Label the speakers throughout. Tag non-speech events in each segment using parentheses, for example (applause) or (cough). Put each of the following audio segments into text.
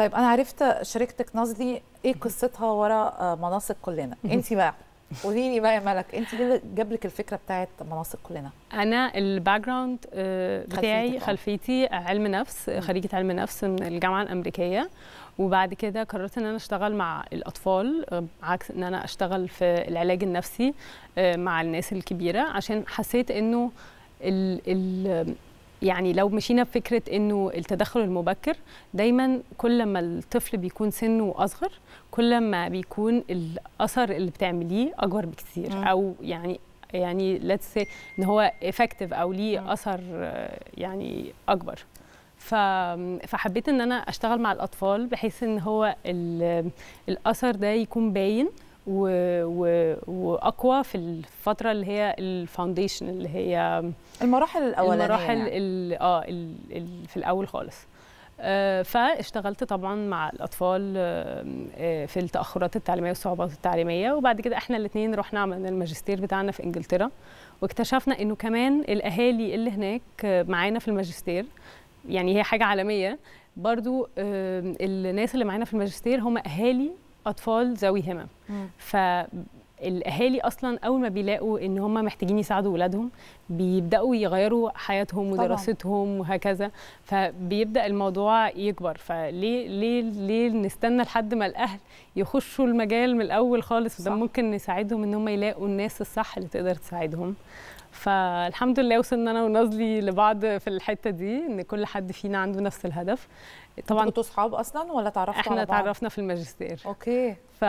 Speaker 1: طيب انا عرفت شركتك نظري ايه قصتها ورا آه، مناصب كلنا (laughs) انت بقى قولي لي بقى يا ملك انت ايه اللي جاب لك الفكره بتاعت مناصب كلنا انا الباك آه، جراوند بتاعي آه. خلفيتي علم نفس خريجه علم نفس من الجامعه الامريكيه وبعد كده قررت ان انا اشتغل مع الاطفال عكس ان انا اشتغل في العلاج النفسي مع الناس الكبيره عشان حسيت انه ال ال يعني لو مشينا بفكره انه التدخل المبكر دايما كل ما الطفل بيكون سنه اصغر كل ما بيكون الاثر اللي بتعمليه اكبر بكثير م. او يعني يعني say ان هو افكتيف او ليه م. اثر يعني اكبر فحبيت ان انا اشتغل مع الاطفال بحيث ان هو الاثر ده يكون باين و... و... واقوى في الفتره اللي هي الفاونديشن اللي هي المراحل الاولانيه المراحل يعني. ال... اه ال... ال... في الاول خالص آه، فاشتغلت طبعا مع الاطفال آه، في التاخرات التعليميه والصعوبات التعليميه وبعد كده احنا الاثنين رحنا عملنا الماجستير بتاعنا في انجلترا واكتشفنا انه كمان الاهالي اللي هناك معانا في الماجستير يعني هي حاجه عالميه برضو الناس اللي معانا في الماجستير هم اهالي اطفال ذوي همم ف الاهالي اصلا اول ما بيلاقوا ان هم محتاجين يساعدوا اولادهم بيبداوا يغيروا حياتهم ودراستهم طبعا. وهكذا فبيبدا الموضوع يكبر فليه ليه ليه نستنى لحد ما الاهل يخشوا المجال من الاول خالص وده ممكن نساعدهم ان هم يلاقوا الناس الصح اللي تقدر تساعدهم فالحمد لله وصلنا انا ونازلي لبعض في الحته دي ان كل حد فينا عنده نفس الهدف طبعا كنتوا صحاب اصلا ولا تعرفتوا احنا تعرفنا في الماجستير اوكي ف...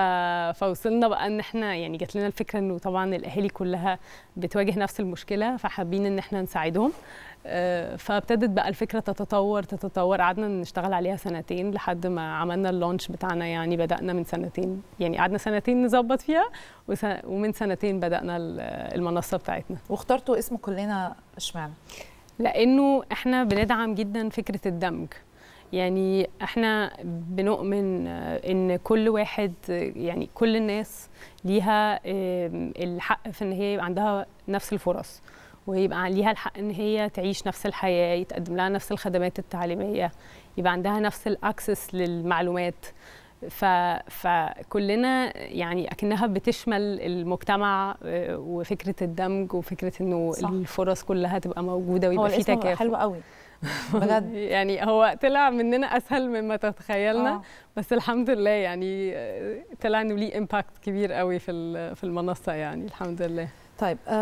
Speaker 1: فوصلنا بقى ان احنا يعني يعني جات لنا الفكره انه طبعا الاهالي كلها بتواجه نفس المشكله فحابين ان احنا نساعدهم آه، فابتدت بقى الفكره تتطور تتطور قعدنا نشتغل عليها سنتين لحد ما عملنا اللونش بتاعنا يعني بدانا من سنتين يعني قعدنا سنتين نظبط فيها ومن سنتين بدانا المنصه بتاعتنا واخترتوا اسم كلنا اشمعنى لانه احنا بندعم جدا فكره الدمج يعني احنا بنؤمن آه، ان كل واحد يعني كل الناس ليها الحق في ان هي يبقى عندها نفس الفرص ويبقى ليها الحق ان هي تعيش نفس الحياه يتقدم لها نفس الخدمات التعليميه يبقى عندها نفس الاكسس للمعلومات ف... فكلنا يعني اكنها بتشمل المجتمع آه، وفكره الدمج وفكره انه الفرص كلها تبقى موجوده ويبقى في تكافؤ حلو قوي (laughs) بجد يعني هو طلع مننا اسهل مما تتخيلنا آه. بس الحمد لله يعني آه، طلع انه ليه امباكت كبير قوي في في المنصه يعني الحمد لله طيب آه،